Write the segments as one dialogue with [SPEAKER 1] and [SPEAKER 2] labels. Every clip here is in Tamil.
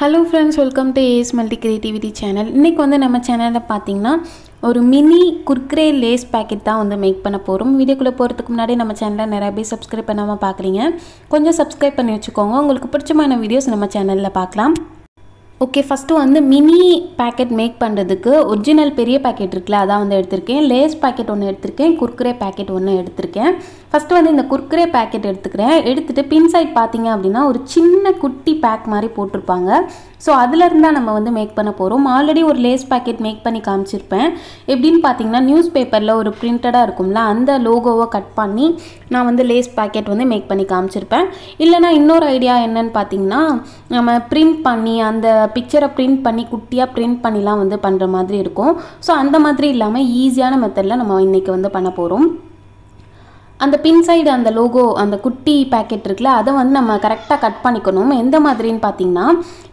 [SPEAKER 1] hello friends welcome to Ace multi creativity channel இன்றைக்கி வந்து நம்ம சேனலில் பார்த்தீங்கன்னா ஒரு மினி குர்க்ரே லேஸ் பேக்கெட் தான் வந்து மேக் பண்ண போகிறோம் வீடியோக்குள்ளே போகிறதுக்கு முன்னாடி நம்ம சேனலில் நிறைய பேர் சப்ஸ்கிரைப் பண்ணாமல் பார்க்குறீங்க கொஞ்சம் சப்ஸ்கிரைப் பண்ணி வச்சுக்கோங்க உங்களுக்கு பிடிச்சமான வீடியோஸ் நம்ம சேனலில் பார்க்கலாம் ஓகே ஃபஸ்ட்டு வந்து மினி பேக்கெட் மேக் பண்ணுறதுக்கு ஒரிஜினல் பெரிய பேக்கெட் இருக்குல்ல அதான் வந்து எடுத்திருக்கேன் லேஸ் பேக்கெட் ஒன்று எடுத்திருக்கேன் குர்க்குரே பேக்கெட் ஒன்று எடுத்திருக்கேன் ஃபஸ்ட்டு வந்து இந்த குர்க்குரே பேக்கெட் எடுத்துக்கிறேன் எடுத்துகிட்டு பின் சைட் பார்த்தீங்க அப்படின்னா ஒரு சின்ன குட்டி பேக் மாதிரி போட்டிருப்பாங்க ஸோ அதிலேருந்து தான் நம்ம வந்து மேக் பண்ண போகிறோம் ஆல்ரெடி ஒரு லேஸ் பேக்கெட் மேக் பண்ணி காமிச்சிருப்பேன் எப்படின்னு பார்த்தீங்கன்னா நியூஸ் பேப்பரில் ஒரு பிரிண்டடாக இருக்கும்ல அந்த லோகோவை கட் பண்ணி நான் வந்து லேஸ் பேக்கெட் வந்து மேக் பண்ணி காமிச்சிருப்பேன் இல்லைனா இன்னொரு ஐடியா என்னன்னு பார்த்தீங்கன்னா நம்ம பிரிண்ட் பண்ணி அந்த பிக்சரை பிரிண்ட் பண்ணி குட்டியாக பிரிண்ட் பண்ணிலாம் வந்து பண்ணுற மாதிரி இருக்கும் ஸோ அந்த மாதிரி இல்லாமல் ஈஸியான மெத்தடில் நம்ம இன்றைக்கி வந்து பண்ண போகிறோம் அந்த பின் சைடு அந்த லோகோ அந்த குட்டி பேக்கெட் இருக்குல்ல அதை வந்து நம்ம கரெக்டாக கட் பண்ணிக்கணும் எந்த மாதிரின்னு பார்த்தீங்கன்னா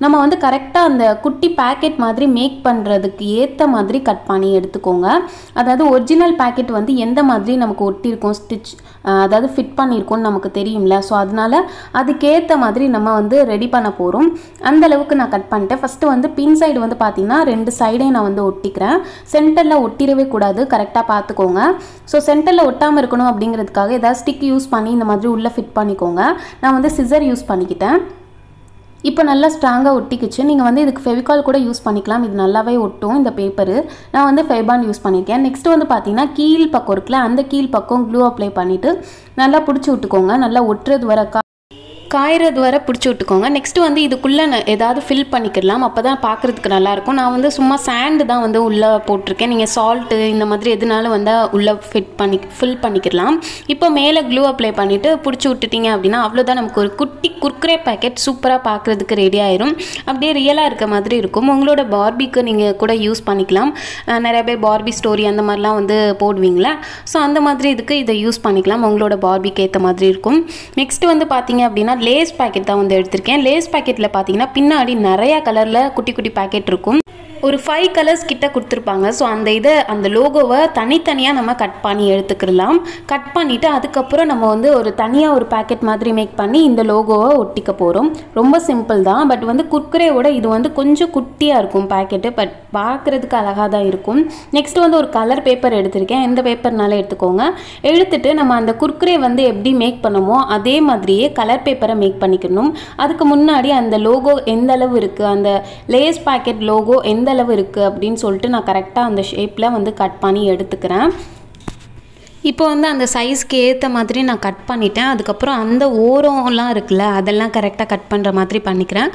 [SPEAKER 1] நம்ம வந்து கரெக்டாக அந்த குட்டி பேக்கெட் மாதிரி மேக் பண்ணுறதுக்கு ஏற்ற மாதிரி கட் பண்ணி எடுத்துக்கோங்க அதாவது ஒரிஜினல் பேக்கெட் வந்து எந்த மாதிரி நமக்கு ஒட்டியிருக்கோம் ஸ்டிச் அதாவது ஃபிட் பண்ணியிருக்கோம்னு நமக்கு தெரியும்ல ஸோ அதனால் அதுக்கேற்ற மாதிரி நம்ம வந்து ரெடி பண்ண போகிறோம் அந்த அளவுக்கு நான் கட் பண்ணிட்டேன் ஃபஸ்ட்டு வந்து பின் சைடு வந்து பார்த்தீங்கன்னா ரெண்டு சைடையும் நான் வந்து ஒட்டிக்கிறேன் சென்டரில் ஒட்டிடவே கூடாது கரெக்டாக பார்த்துக்கோங்க ஸோ சென்டரில் ஒட்டாமல் இருக்கணும் அப்படிங்கிறது பண்ணுறதுக்காக ஏதாவது ஸ்டிக் யூஸ் பண்ணி இந்த மாதிரி உள்ளே ஃபிட் பண்ணிக்கோங்க நான் வந்து சிசர் யூஸ் பண்ணிக்கிட்டேன் இப்போ நல்லா ஸ்ட்ராங்காக ஒட்டிக்குச்சு நீங்கள் வந்து இதுக்கு ஃபெவிகால் கூட யூஸ் பண்ணிக்கலாம் இது நல்லாவே ஒட்டும் இந்த பேப்பரு நான் வந்து ஃபைபான் யூஸ் பண்ணியிருக்கேன் நெக்ஸ்ட் வந்து பார்த்தீங்கன்னா கீழ் பக்கம் இருக்குல்ல அந்த கீழ் பக்கம் க்ளூ அப்ளை பண்ணிவிட்டு நல்லா பிடிச்சி விட்டுக்கோங்க நல்லா ஒட்டுறது வர காயறது வர பிடிச்சி விட்டுக்கோங்க நெக்ஸ்ட் வந்து இதுக்குள்ளே ஏதாவது ஃபில் பண்ணிக்கலாம் அப்போ தான் பார்க்குறதுக்கு நல்லாயிருக்கும் நான் வந்து சும்மா சேண்டு தான் வந்து உள்ளே போட்டிருக்கேன் நீங்கள் சால்ட்டு இந்த மாதிரி எதுனாலும் வந்து உள்ளே ஃபிட் பண்ணி ஃபில் பண்ணிக்கலாம் இப்போ மேலே க்ளூ அப்ளை பண்ணிவிட்டு பிடிச்சி விட்டுட்டிங்க அப்படின்னா அவ்வளோதான் நமக்கு ஒரு குட்டி குர்க்குரே பேக்கெட் சூப்பராக பார்க்குறதுக்கு ரெடி ஆயிரும் அப்படியே ரியலாக இருக்க மாதிரி இருக்கும் உங்களோட பார்பிக்கு நீங்கள் கூட யூஸ் பண்ணிக்கலாம் நிறைய பேர் பார்பி ஸ்டோரி அந்த மாதிரிலாம் வந்து போடுவீங்களா ஸோ அந்த மாதிரி இதுக்கு இதை யூஸ் பண்ணிக்கலாம் உங்களோட பார்பிக்கு ஏற்ற மாதிரி இருக்கும் நெக்ஸ்ட் வந்து பார்த்தீங்க அப்படின்னா லேஸ் பேக்கெட் தான் வந்து எடுத்திருக்கேன் லேஸ் பேக்கெட்டில் பார்த்தீங்கன்னா பின்னாடி நிறையா கலரில் குட்டி குட்டி பேக்கெட் இருக்கும் ஒரு ஃபைவ் கலர்ஸ் கிட்ட கொடுத்துருப்பாங்க ஸோ அந்த இதை அந்த லோகோவை தனித்தனியாக நம்ம கட் பண்ணி எடுத்துக்கிடலாம் கட் பண்ணிவிட்டு அதுக்கப்புறம் நம்ம வந்து ஒரு தனியாக ஒரு பேக்கெட் மாதிரி மேக் பண்ணி இந்த லோகோவை ஒட்டிக்க போகிறோம் ரொம்ப சிம்பிள் தான் பட் வந்து குர்குரேவோட இது வந்து கொஞ்சம் குட்டியாக இருக்கும் பேக்கெட்டு பட் பார்க்குறதுக்கு அழகாக தான் இருக்கும் நெக்ஸ்ட் வந்து ஒரு கலர் பேப்பர் எடுத்திருக்கேன் எந்த பேப்பர்னாலும் எடுத்துக்கோங்க எடுத்துகிட்டு நம்ம அந்த குர்குரே வந்து எப்படி மேக் பண்ணமோ அதே மாதிரியே கலர் பேப்பரை மேக் பண்ணிக்கணும் அதுக்கு முன்னாடி அந்த லோகோ எந்த அளவு இருக்குது அந்த லேஸ் பேக்கெட் லோகோ எந்த எந்தளவு இருக்குது அப்படின்னு சொல்லிட்டு நான் கரெக்டாக அந்த ஷேப்பில் வந்து கட் பண்ணி எடுத்துக்கிறேன் இப்போ வந்து அந்த சைஸ்க்கு ஏற்ற மாதிரி நான் கட் பண்ணிட்டேன் அதுக்கப்புறம் அந்த ஓரம்லாம் இருக்குல்ல அதெல்லாம் கரெக்டாக கட் பண்ணுற மாதிரி பண்ணிக்கிறேன்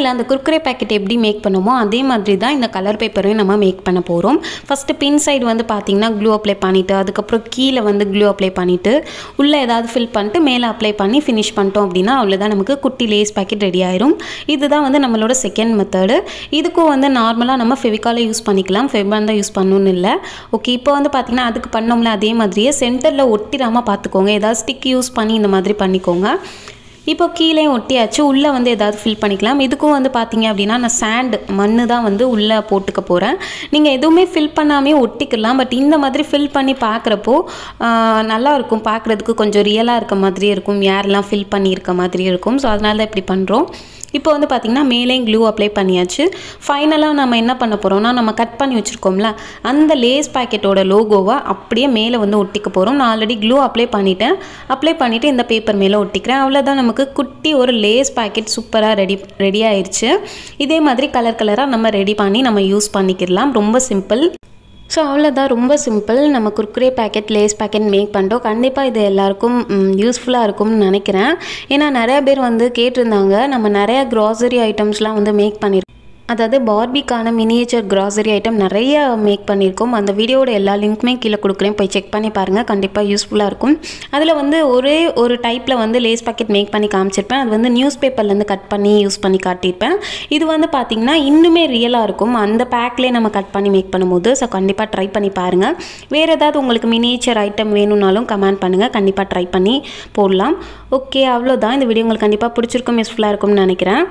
[SPEAKER 1] இல்லை அந்த குர்க்குரே பேக்கெட் எப்படி மேக் பண்ணுமோ அதே மாதிரி தான் இந்த கலர் பேப்பரையும் நம்ம மேக் பண்ண போகிறோம் ஃபஸ்ட்டு பின் சைடு வந்து பார்த்திங்கன்னா க்ளூ அப்ளை பண்ணிவிட்டு அதுக்கப்புறம் கீழே வந்து க்ளூ அப்ளை பண்ணிவிட்டு உள்ளே ஏதாவது ஃபில் பண்ணிட்டு மேலே அப்ளை பண்ணி ஃபினிஷ் பண்ணிட்டோம் அப்படின்னா அவ்வளோதான் நமக்கு குட்டி லேஸ் பேக்கெட் ரெடி ஆயிரும் இதுதான் வந்து நம்மளோட செகண்ட் மெத்தடு இதுக்கும் வந்து நார்மலாக நம்ம ஃபெவிகாலை யூஸ் பண்ணிக்கலாம் ஃபெவான் தான் யூஸ் பண்ணணும்னு இல்லை ஓகே இப்போ வந்து பார்த்திங்கன்னா அதுக்கு பண்ணோம்ல அதே மாதிரி மாதிரியே சென்டரில் ஒட்டிடாமல் பார்த்துக்கோங்க ஏதாவது ஸ்டிக் யூஸ் பண்ணி இந்த மாதிரி பண்ணிக்கோங்க இப்போ கீழே ஒட்டியாச்சு உள்ளே வந்து எதாவது ஃபில் பண்ணிக்கலாம் இதுக்கும் வந்து பார்த்தீங்க அப்படின்னா நான் சாண்ட் மண் தான் வந்து உள்ளே போட்டுக்க போகிறேன் நீங்கள் எதுவுமே ஃபில் பண்ணாமே ஒட்டிக்கலாம் பட் இந்த மாதிரி ஃபில் பண்ணி பார்க்குறப்போ நல்லா இருக்கும் பார்க்குறதுக்கு கொஞ்சம் ரியலாக இருக்க மாதிரியே இருக்கும் யாரெல்லாம் ஃபில் பண்ணியிருக்க மாதிரியும் இருக்கும் ஸோ அதனால தான் இப்படி பண்ணுறோம் இப்போ வந்து பார்த்திங்கன்னா மேலேயும் க்ளூ அப்ளை பண்ணியாச்சு ஃபைனலாக நம்ம என்ன பண்ண போகிறோம்னா நம்ம கட் பண்ணி வச்சுருக்கோம்ல அந்த லேஸ் பேக்கெட்டோட லோகோவை அப்படியே மேலே வந்து ஒட்டிக்க போகிறோம் நான் ஆல்ரெடி க்ளூ அப்ளை பண்ணிவிட்டேன் அப்ளை பண்ணிவிட்டு இந்த பேப்பர் மேலே ஒட்டிக்கிறேன் அவ்வளோதான் நமக்கு குட்டி ஒரு லேஸ் பேக்கெட் சூப்பராக ரெடி ரெடி ஆயிடுச்சு இதே மாதிரி கலர் கலராக நம்ம ரெடி பண்ணி நம்ம யூஸ் பண்ணிக்கிடலாம் ரொம்ப சிம்பிள் ஸோ அவ்வளோதான் ரொம்ப சிம்பிள் நம்ம Kurkure packet Lay's packet make பண்ணுறோம் கண்டிப்பாக இது எல்லாருக்கும் யூஸ்ஃபுல்லாக இருக்கும்னு நினைக்கிறேன் ஏன்னா நிறையா பேர் வந்து கேட்டிருந்தாங்க நம்ம நிறையா க்ராசரி ஐட்டம்ஸ்லாம் வந்து மேக் பண்ணியிருக்கோம் அதாவது பார்பிக்கான மினியேச்சர் கிராசரி ஐட்டம் நிறைய மேக் பண்ணியிருக்கோம் அந்த வீடியோட எல்லா லிங்க்குமே கீழே கொடுக்குறேன் போய் செக் பண்ணி பாருங்கள் கண்டிப்பாக யூஸ்ஃபுல்லாக இருக்கும் அதில் வந்து ஒரே ஒரு டைப்பில் வந்து லேஸ் பாக்கெட் மேக் பண்ணி காமிச்சிருப்பேன் அது வந்து நியூஸ் பேப்பர்லேருந்து கட் பண்ணி யூஸ் பண்ணி காட்டியிருப்பேன் இது வந்து பார்த்திங்கன்னா இன்னுமே ரியலாக இருக்கும் அந்த பேக்லேயே நம்ம கட் பண்ணி மேக் பண்ணும்போது ஸோ கண்டிப்பாக ட்ரை பண்ணி பாருங்கள் வேறு ஏதாவது உங்களுக்கு மினியேச்சர் ஐட்டம் வேணும்னாலும் கமெண்ட் பண்ணுங்கள் கண்டிப்பாக ட்ரை பண்ணி போடலாம் ஓகே அவ்வளோதான் இந்த வீடியோ உங்களுக்கு கண்டிப்பாக பிடிச்சிருக்கும் யூஸ்ஃபுல்லாக இருக்கும்னு நினைக்கிறேன்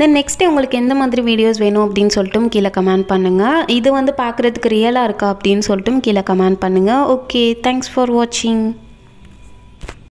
[SPEAKER 1] தென் நெக்ஸ்ட் உங்களுக்கு எந்த மாதிரி வீடியோஸ் வேணும் அப்படின்னு சொல்லிட்டும் கீழே கமெண்ட் பண்ணுங்கள் இது வந்து பார்க்குறதுக்கு ரியலாக இருக்கா அப்படின்னு சொல்லிட்டும் கீழே கமெண்ட் பண்ணுங்கள் ஓகே தேங்க்ஸ் ஃபார் வாட்சிங்